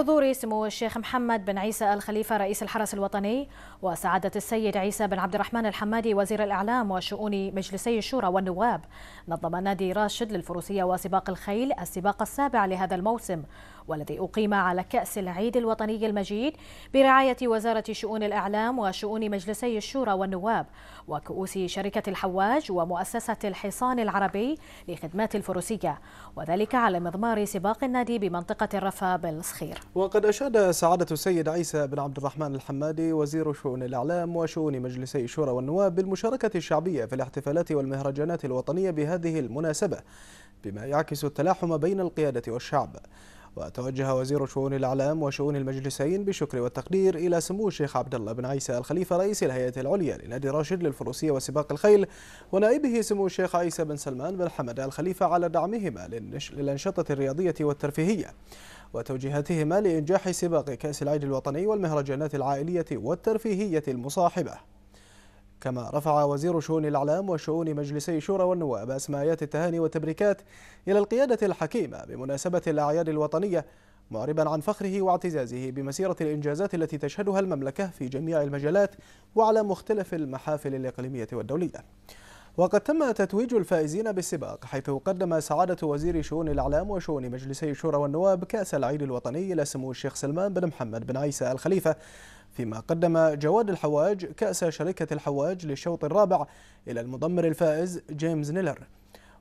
حضور سمو الشيخ محمد بن عيسى الخليفة رئيس الحرس الوطني وسعادة السيد عيسى بن عبد الرحمن الحمادي وزير الإعلام وشؤون مجلسي الشورى والنواب نظم نادي راشد للفروسية وسباق الخيل السباق السابع لهذا الموسم والذي أقيم على كأس العيد الوطني المجيد برعاية وزارة شؤون الإعلام وشؤون مجلسي الشورى والنواب وكؤوس شركة الحواج ومؤسسة الحصان العربي لخدمات الفروسية وذلك على مضمار سباق النادي بمنطقة الرفا بالصخير وقد أشاد سعادة السيد عيسى بن عبد الرحمن الحمادي وزير شؤون الإعلام وشؤون مجلسي الشورى والنواب بالمشاركة الشعبية في الاحتفالات والمهرجانات الوطنية بهذه المناسبة بما يعكس التلاحم بين القيادة والشعب وتوجه وزير شؤون الإعلام وشؤون المجلسين بالشكر والتقدير إلى سمو الشيخ عبد الله بن عيسى الخليفة رئيس الهيئة العليا لنادي راشد للفروسية وسباق الخيل ونائبه سمو الشيخ عيسى بن سلمان بن حمد الخليفة على دعمهما للأنشطة الرياضية والترفيهية وتوجيهاتهما لإنجاح سباق كأس العيد الوطني والمهرجانات العائلية والترفيهية المصاحبة كما رفع وزير شؤون الإعلام وشؤون مجلسي شورى والنواب أسمايات التهاني والتبريكات إلى القيادة الحكيمة بمناسبة الأعياد الوطنية معربا عن فخره واعتزازه بمسيرة الإنجازات التي تشهدها المملكة في جميع المجالات وعلى مختلف المحافل الإقليمية والدولية وقد تم تتويج الفائزين بالسباق حيث قدم سعادة وزير شؤون الإعلام وشؤون مجلسي الشورى والنواب كأس العيد الوطني إلى سمو الشيخ سلمان بن محمد بن عيسى الخليفة فيما قدم جواد الحواج كأس شركة الحواج للشوط الرابع إلى المضمر الفائز جيمس نيلر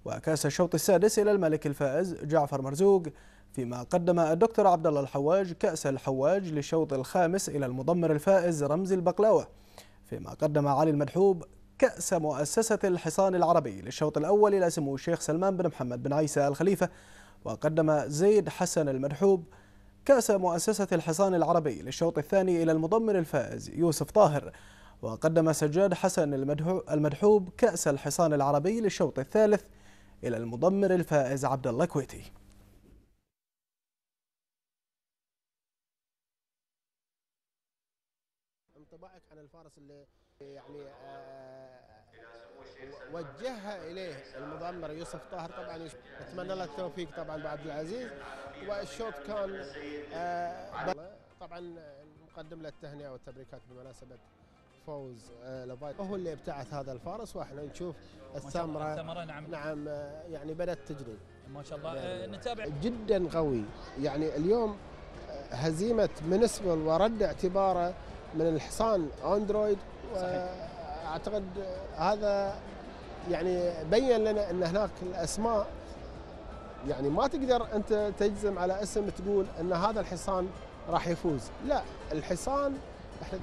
وكأس الشوط السادس إلى الملك الفائز جعفر مرزوق فيما قدم الدكتور عبد الله الحواج كأس الحواج للشوط الخامس إلى المضمر الفائز رمزي البقلاوة فيما قدم علي المدحوب كأس مؤسسة الحصان العربي للشوط الأول إلى سمو الشيخ سلمان بن محمد بن عيسى الخليفة وقدم زيد حسن المرحوب كأس مؤسسة الحصان العربي للشوط الثاني إلى المضمر الفائز يوسف طاهر وقدم سجاد حسن المدحوب كأس الحصان العربي للشوط الثالث إلى المضمر الفائز عبد الله كويتي انطباعك عن الفارس اللي يعني آه، آه، وجهها اليه المضمر يوسف طاهر طبعا اتمنى له التوفيق طبعا بعبد العزيز والشوط كان آه، طبعا نقدم له التهنئه والتبريكات بمناسبه فوز لافايت هو اللي ابتعث هذا الفارس واحنا نشوف الثمره نعم نعم يعني بدات تجري ما شاء الله يعني نتابع جدا قوي يعني اليوم هزيمه منسبل ورد اعتباره من الحصان اندرويد صحيح. اعتقد هذا يعني بين لنا ان هناك الاسماء يعني ما تقدر انت تجزم على اسم تقول ان هذا الحصان راح يفوز لا الحصان احنا